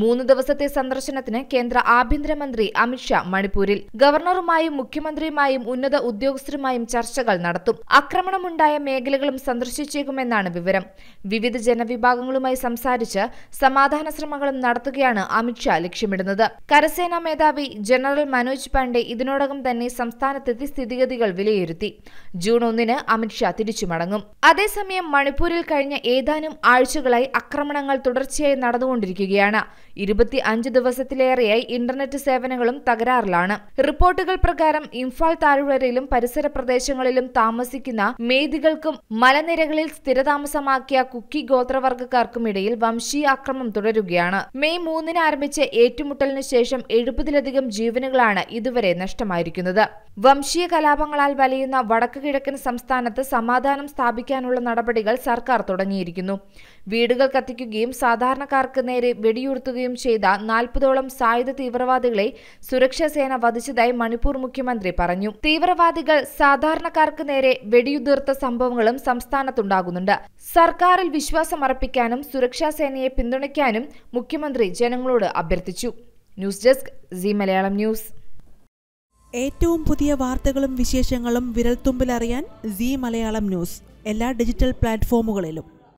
മൂന്ന് ദിവസത്തെ സന്ദർശനത്തിന് കേന്ദ്ര ആഭ്യന്തരമന്ത്രി അമിത്ഷാ മണിപ്പൂരിൽ ഗവർണറുമായും മുഖ്യമന്ത്രിയുമായും ഉന്നത ഉദ്യോഗസ്ഥരുമായും ചർച്ചകൾ നടത്തും ആക്രമണമുണ്ടായ മേഖലകളും സന്ദർശിച്ചേക്കുമെന്നാണ് വിവരം വിവിധ ജനവിഭാഗങ്ങളുമായി സംസാരിച്ച് സമാധാന ശ്രമങ്ങളും നടത്തുകയാണ് അമിത്ഷാ ലക്ഷ്യമിടുന്നത് കരസേനാ മേധാവി ജനറൽ മനോജ് പാണ്ഡെ ഇതിനോടകം തന്നെ സംസ്ഥാനത്തെത്തി സ്ഥിതിഗതികൾ വിലയിരുത്തി ജൂൺ ഒന്നിന് അമിത്ഷാ തിരിച്ചു മടങ്ങും അതേസമയം മണിപ്പൂരിൽ കഴിഞ്ഞ ഏതാനും ആഴ്ചകളായി ആക്രമണങ്ങൾ തുടർച്ചയായി നടന്നുകൊണ്ടിരിക്കുകയാണ് ഇരുപത്തി അഞ്ച് ദിവസത്തിലേറെയായി ഇന്റർനെറ്റ് സേവനങ്ങളും തകരാറിലാണ് റിപ്പോർട്ടുകൾ പ്രകാരം ഇംഫാൽ താഴ്വരയിലും പരിസര പ്രദേശങ്ങളിലും താമസിക്കുന്ന മേദികൾക്കും മലനിരകളിൽ സ്ഥിരതാമസമാക്കിയ കുക്കി ഗോത്രവർഗക്കാർക്കും ഇടയിൽ വംശീയ ആക്രമം തുടരുകയാണ് മെയ് മൂന്നിന് ആരംഭിച്ച ഏറ്റുമുട്ടലിന് ശേഷം എഴുപതിലധികം ജീവനുകളാണ് ഇതുവരെ നഷ്ടമായിരിക്കുന്നത് വംശീയ കലാപങ്ങളാൽ വലയുന്ന വടക്കു കിഴക്കൻ സംസ്ഥാനത്ത് സമാധാനം സ്ഥാപിക്കാനുള്ള നടപടികൾ സർക്കാർ തുടങ്ങിയിരിക്കുന്നു വീടുകൾ കത്തിക്കുകയും സാധാരണക്കാർക്ക് നേരെ വെടിയുർത്തുകയും നടത്തുകയും ചെയ്ത നാൽപ്പതോളം സായുധ തീവ്രവാദികളെ സുരക്ഷാസേന വധിച്ചതായി മണിപ്പൂർ മുഖ്യമന്ത്രി പറഞ്ഞു തീവ്രവാദികൾ സാധാരണക്കാർക്ക് നേരെ വെടിയുതിർത്ത സംഭവങ്ങളും സംസ്ഥാനത്തുണ്ടാകുന്നുണ്ട് സർക്കാരിൽ വിശ്വാസമർപ്പിക്കാനും സുരക്ഷാസേനയെ പിന്തുണയ്ക്കാനും മുഖ്യമന്ത്രി ജനങ്ങളോട് അഭ്യർത്ഥിച്ചു news desk C Malayalam news ഏറ്റവും പുതിയ വാർത്തകളും വിശേഷങ്ങളും വിരൽത്തുമ്പിലറിയാൻ സി മലയാളം ന്യൂസ് എല്ലാ ഡിജിറ്റൽ പ്ലാറ്റ്ഫോമുകളിലും